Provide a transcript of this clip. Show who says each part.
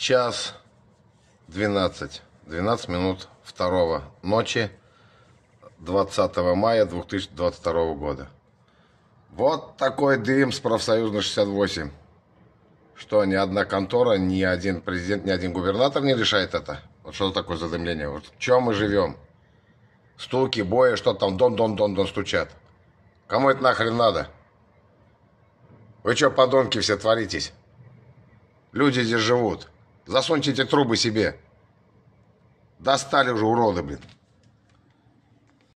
Speaker 1: час 12, 12 минут 2 ночи 20 мая 2022 года. Вот такой дым с профсоюзной 68. Что, ни одна контора, ни один президент, ни один губернатор не решает это? Вот что такое задымление? Вот в чем мы живем? Стуки, бои, что там, дон-дон-дон-дон стучат. Кому это нахрен надо? Вы что, подонки все творитесь? Люди здесь живут. Засуньте эти трубы себе. Достали уже уроды, блин.